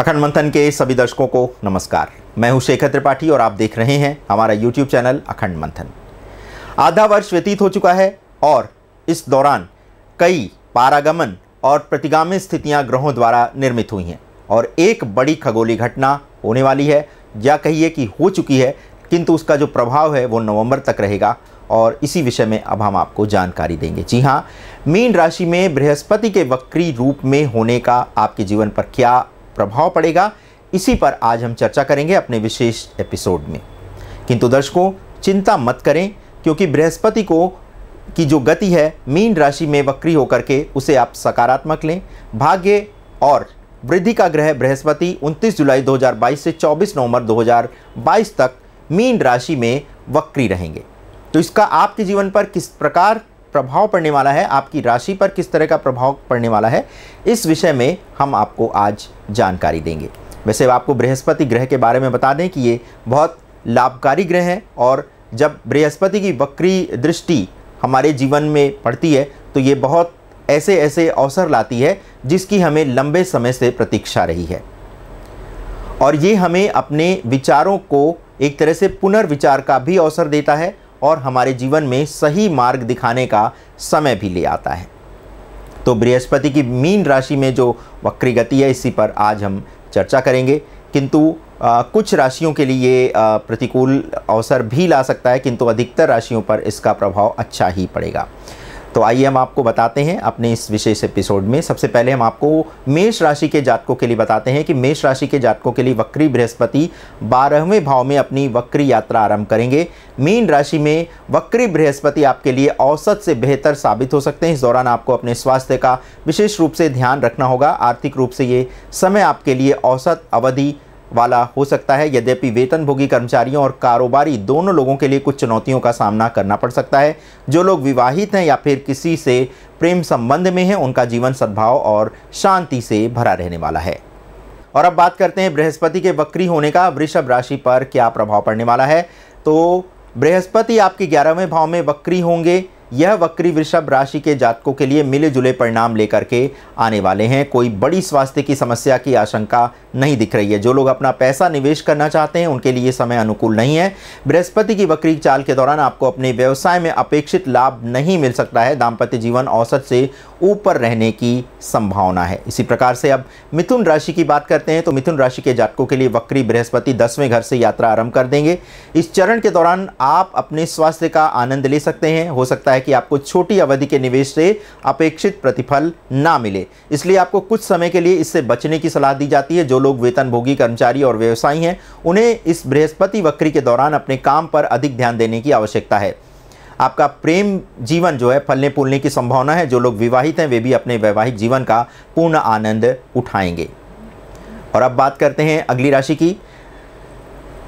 अखंड मंथन के सभी दर्शकों को नमस्कार मैं हूं शेखर त्रिपाठी और आप देख रहे हैं हमारा यूट्यूब चैनल अखंड मंथन आधा वर्ष व्यतीत हो चुका है और इस दौरान कई पारागमन और प्रतिगामी स्थितियां ग्रहों द्वारा निर्मित हुई हैं और एक बड़ी खगोली घटना होने वाली है या कहिए कि हो चुकी है किंतु उसका जो प्रभाव है वो नवम्बर तक रहेगा और इसी विषय में अब हम आपको जानकारी देंगे जी हाँ मीन राशि में बृहस्पति के वक्री रूप में होने का आपके जीवन पर क्या प्रभाव पड़ेगा इसी पर आज हम चर्चा करेंगे अपने विशेष एपिसोड में किंतु दर्शकों चिंता मत करें क्योंकि बृहस्पति को की जो गति है मीन राशि में वक्री होकर के उसे आप सकारात्मक लें भाग्य और वृद्धि का ग्रह बृहस्पति 29 जुलाई 2022 से 24 नवंबर 2022 तक मीन राशि में वक्री रहेंगे तो इसका आपके जीवन पर किस प्रकार प्रभाव पड़ने वाला है आपकी राशि पर किस तरह का प्रभाव पड़ने वाला है इस विषय में हम आपको आज जानकारी देंगे वैसे आपको बृहस्पति ग्रह के बारे में बता दें कि ये बहुत लाभकारी ग्रह है और जब बृहस्पति की वक्री दृष्टि हमारे जीवन में पड़ती है तो ये बहुत ऐसे ऐसे अवसर लाती है जिसकी हमें लंबे समय से प्रतीक्षा रही है और ये हमें अपने विचारों को एक तरह से पुनर्विचार का भी अवसर देता है और हमारे जीवन में सही मार्ग दिखाने का समय भी ले आता है तो बृहस्पति की मीन राशि में जो वक्री गति है इसी पर आज हम चर्चा करेंगे किंतु आ, कुछ राशियों के लिए प्रतिकूल अवसर भी ला सकता है किंतु अधिकतर राशियों पर इसका प्रभाव अच्छा ही पड़ेगा तो आइए हम आपको बताते हैं अपने इस विशेष एपिसोड में सबसे पहले हम आपको मेष राशि के जातकों के लिए बताते हैं कि मेष राशि के जातकों के लिए वक्री बृहस्पति बारहवें भाव में अपनी वक्री यात्रा आरंभ करेंगे मीन राशि में वक्री बृहस्पति आपके लिए औसत से बेहतर साबित हो सकते हैं इस दौरान आपको अपने स्वास्थ्य का विशेष रूप से ध्यान रखना होगा आर्थिक रूप से ये समय आपके लिए औसत अवधि वाला हो सकता है यद्यपि वेतनभोगी कर्मचारियों और कारोबारी दोनों लोगों के लिए कुछ चुनौतियों का सामना करना पड़ सकता है जो लोग विवाहित हैं या फिर किसी से प्रेम संबंध में हैं उनका जीवन सद्भाव और शांति से भरा रहने वाला है और अब बात करते हैं बृहस्पति के वक्री होने का वृषभ राशि पर क्या प्रभाव पड़ने वाला है तो बृहस्पति आपके ग्यारहवें भाव में वक्री होंगे यह वक्री वृषभ राशि के जातकों के लिए मिले जुले परिणाम लेकर के आने वाले हैं कोई बड़ी स्वास्थ्य की समस्या की आशंका नहीं दिख रही है जो लोग अपना पैसा निवेश करना चाहते हैं उनके लिए समय अनुकूल नहीं है बृहस्पति की वक्री चाल के दौरान आपको अपने व्यवसाय में अपेक्षित लाभ नहीं मिल सकता है दाम्पत्य जीवन औसत से ऊपर रहने की संभावना है इसी प्रकार से अब मिथुन राशि की बात करते हैं तो मिथुन राशि के जातकों के लिए वक्री बृहस्पति दसवें घर से यात्रा आरंभ कर देंगे इस चरण के दौरान आप अपने स्वास्थ्य का आनंद ले सकते हैं हो सकता है है कि आपको छोटी अवधि के निवेश से अपेक्षित प्रतिफल ना मिले इसलिए आपको कुछ समय के लिए इससे बचने की सलाह दी जाती है जो लोग वेतनभोगी कर्मचारी और व्यवसायी हैं उन्हें इस बृहस्पति वक्री के दौरान अपने काम पर अधिक ध्यान देने की आवश्यकता है आपका प्रेम जीवन जो है फलने फूलने की संभावना है जो लोग विवाहित हैं वे भी अपने वैवाहिक जीवन का पूर्ण आनंद उठाएंगे और अब बात करते हैं अगली राशि की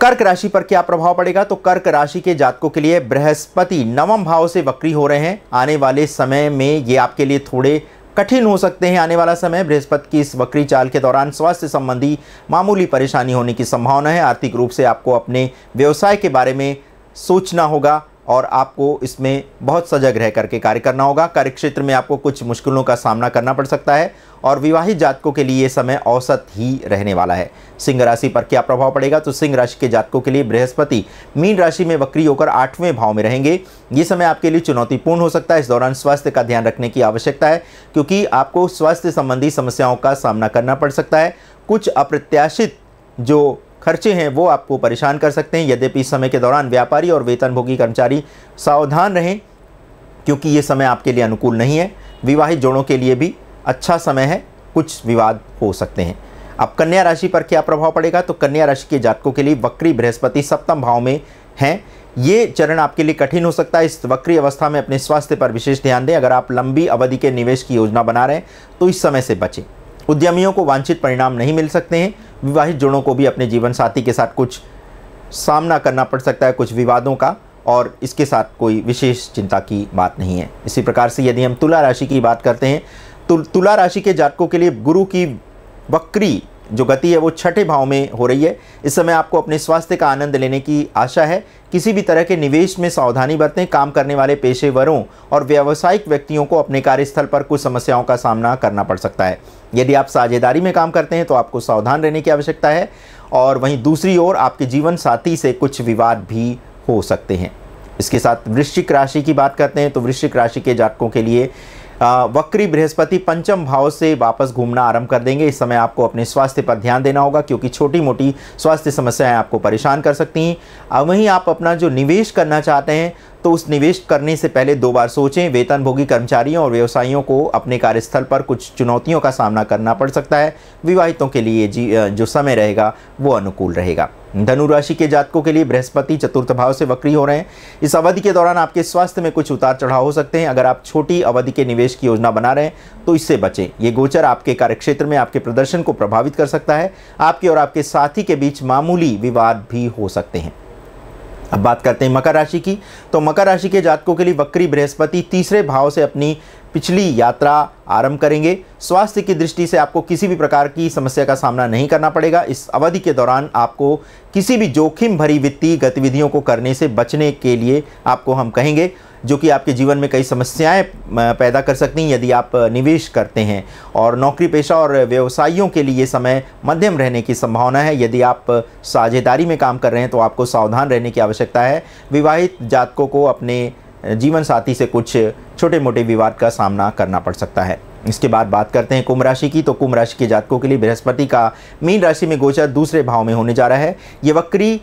कर्क राशि पर क्या प्रभाव पड़ेगा तो कर्क राशि के जातकों के लिए बृहस्पति नवम भाव से वक्री हो रहे हैं आने वाले समय में ये आपके लिए थोड़े कठिन हो सकते हैं आने वाला समय बृहस्पति की इस वक्री चाल के दौरान स्वास्थ्य संबंधी मामूली परेशानी होने की संभावना है आर्थिक रूप से आपको अपने व्यवसाय के बारे में सोचना होगा और आपको इसमें बहुत सजग रह करके कार्य करना होगा कार्य क्षेत्र में आपको कुछ मुश्किलों का सामना करना पड़ सकता है और विवाहित जातकों के लिए ये समय औसत ही रहने वाला है सिंह राशि पर क्या प्रभाव पड़ेगा तो सिंह राशि के जातकों के लिए बृहस्पति मीन राशि में वक्री होकर आठवें भाव में रहेंगे ये समय आपके लिए चुनौतीपूर्ण हो सकता है इस दौरान स्वास्थ्य का ध्यान रखने की आवश्यकता है क्योंकि आपको स्वास्थ्य संबंधी समस्याओं का सामना करना पड़ सकता है कुछ अप्रत्याशित जो खर्चे हैं वो आपको परेशान कर सकते हैं यद्यपि इस समय के दौरान व्यापारी और वेतनभोगी कर्मचारी सावधान रहें क्योंकि ये समय आपके लिए अनुकूल नहीं है विवाहित जोड़ों के लिए भी अच्छा समय है कुछ विवाद हो सकते हैं अब कन्या राशि पर क्या प्रभाव पड़ेगा तो कन्या राशि के जातकों के लिए वक्री बृहस्पति सप्तम भाव में हैं ये चरण आपके लिए कठिन हो सकता है इस वक्री अवस्था में अपने स्वास्थ्य पर विशेष ध्यान दें अगर आप लंबी अवधि के निवेश की योजना बना रहे हैं तो इस समय से बचें उद्यमियों को वांछित परिणाम नहीं मिल सकते हैं विवाहित जोड़ों को भी अपने जीवन साथी के साथ कुछ सामना करना पड़ सकता है कुछ विवादों का और इसके साथ कोई विशेष चिंता की बात नहीं है इसी प्रकार से यदि हम तुला राशि की बात करते हैं तो तुला राशि के जातकों के लिए गुरु की वक्री जो गति है वो छठे भाव में हो रही है इस समय आपको अपने स्वास्थ्य का आनंद लेने की आशा है किसी भी तरह के निवेश में सावधानी बरतें काम करने वाले पेशेवरों और व्यावसायिक व्यक्तियों को अपने कार्यस्थल पर कुछ समस्याओं का सामना करना पड़ सकता है यदि आप साझेदारी में काम करते हैं तो आपको सावधान रहने की आवश्यकता है और वहीं दूसरी ओर आपके जीवन साथी से कुछ विवाद भी हो सकते हैं इसके साथ वृश्चिक राशि की बात करते हैं तो वृश्चिक राशि के जातकों के लिए वक्री बृहस्पति पंचम भाव से वापस घूमना आरंभ कर देंगे इस समय आपको अपने स्वास्थ्य पर ध्यान देना होगा क्योंकि छोटी मोटी स्वास्थ्य समस्याएं आपको परेशान कर सकती हैं वहीं आप अपना जो निवेश करना चाहते हैं तो उस निवेश करने से पहले दो बार सोचें वेतनभोगी कर्मचारियों और व्यवसायियों को अपने कार्यस्थल पर कुछ चुनौतियों का सामना करना पड़ सकता है विवाहितों के लिए जी जो समय रहेगा वो अनुकूल रहेगा धनु राशि के जातकों के लिए बृहस्पति चतुर्थ भाव से वक्री हो रहे हैं इस अवधि के दौरान आपके स्वास्थ्य में कुछ उतार चढ़ाव हो सकते हैं अगर आप छोटी अवधि के निवेश की योजना बना रहे हैं तो इससे बचें ये गोचर आपके कार्यक्षेत्र में आपके प्रदर्शन को प्रभावित कर सकता है आपके और आपके साथी के बीच मामूली विवाद भी हो सकते हैं अब बात करते हैं मकर राशि की तो मकर राशि के जातकों के लिए वक्री बृहस्पति तीसरे भाव से अपनी पिछली यात्रा आरंभ करेंगे स्वास्थ्य की दृष्टि से आपको किसी भी प्रकार की समस्या का सामना नहीं करना पड़ेगा इस अवधि के दौरान आपको किसी भी जोखिम भरी वित्तीय गतिविधियों को करने से बचने के लिए आपको हम कहेंगे जो कि आपके जीवन में कई समस्याएं पैदा कर सकती हैं यदि आप निवेश करते हैं और नौकरी पेशा और व्यवसायियों के लिए समय मध्यम रहने की संभावना है यदि आप साझेदारी में काम कर रहे हैं तो आपको सावधान रहने की आवश्यकता है विवाहित जातकों को अपने जीवन साथी से कुछ छोटे मोटे विवाद का सामना करना पड़ सकता है इसके बाद बात करते हैं कुंभ राशि की तो कुंभ राशि के जातकों के लिए बृहस्पति का मीन राशि में गोचर दूसरे भाव में होने जा रहा है ये वक्री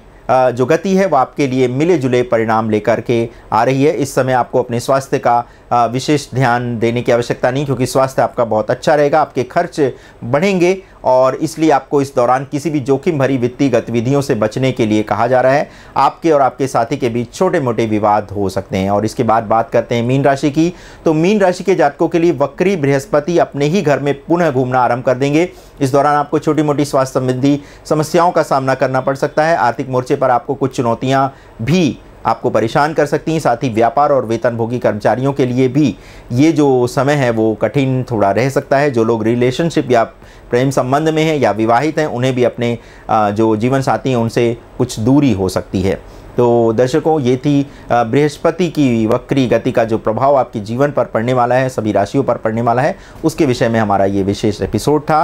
जो गति है वो आपके लिए मिले जुले परिणाम लेकर के आ रही है इस समय आपको अपने स्वास्थ्य का विशेष ध्यान देने की आवश्यकता नहीं क्योंकि स्वास्थ्य आपका बहुत अच्छा रहेगा आपके खर्च बढ़ेंगे और इसलिए आपको इस दौरान किसी भी जोखिम भरी वित्तीय गतिविधियों से बचने के लिए कहा जा रहा है आपके और आपके साथी के बीच छोटे मोटे विवाद हो सकते हैं और इसके बाद बात करते हैं मीन राशि की तो मीन राशि के जातकों के लिए वक्री बृहस्पति अपने ही घर में पुनः घूमना आरंभ कर देंगे इस दौरान आपको छोटी मोटी स्वास्थ्य संबंधी समस्याओं का सामना करना पड़ सकता है आर्थिक मोर्चे पर आपको कुछ चुनौतियाँ भी आपको परेशान कर सकती हैं साथ ही व्यापार और वेतनभोगी कर्मचारियों के लिए भी ये जो समय है वो कठिन थोड़ा रह सकता है जो लोग रिलेशनशिप या प्रेम संबंध में हैं या विवाहित हैं उन्हें भी अपने जो जीवन साथी हैं उनसे कुछ दूरी हो सकती है तो दर्शकों ये थी बृहस्पति की वक्री गति का जो प्रभाव आपके जीवन पर पड़ने वाला है सभी राशियों पर पड़ने वाला है उसके विषय में हमारा ये विशेष एपिसोड था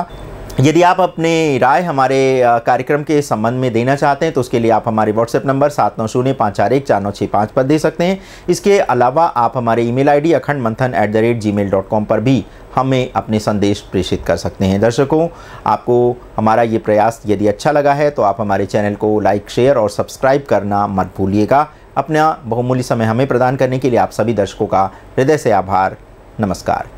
यदि आप अपने राय हमारे कार्यक्रम के संबंध में देना चाहते हैं तो उसके लिए आप हमारे व्हाट्सएप नंबर सात नौ शून्य पाँच चार एक चार नौ छः पाँच पर दे सकते हैं इसके अलावा आप हमारे email ID Akhand Manthan at the rate Gmail dot com पर भी हमें अपने संदेश प्रेषित कर सकते हैं दर्शकों आपको हमारा ये प्रयास यदि अच्छा लगा है तो आप हमारे चैनल को लाइक शेयर और सब्सक्राइब करना मत भूलिएगा अपना बहुमूल्य समय हमें प्रदान करने के लिए आप सभी दर्शकों का हृदय से आभार नमस्कार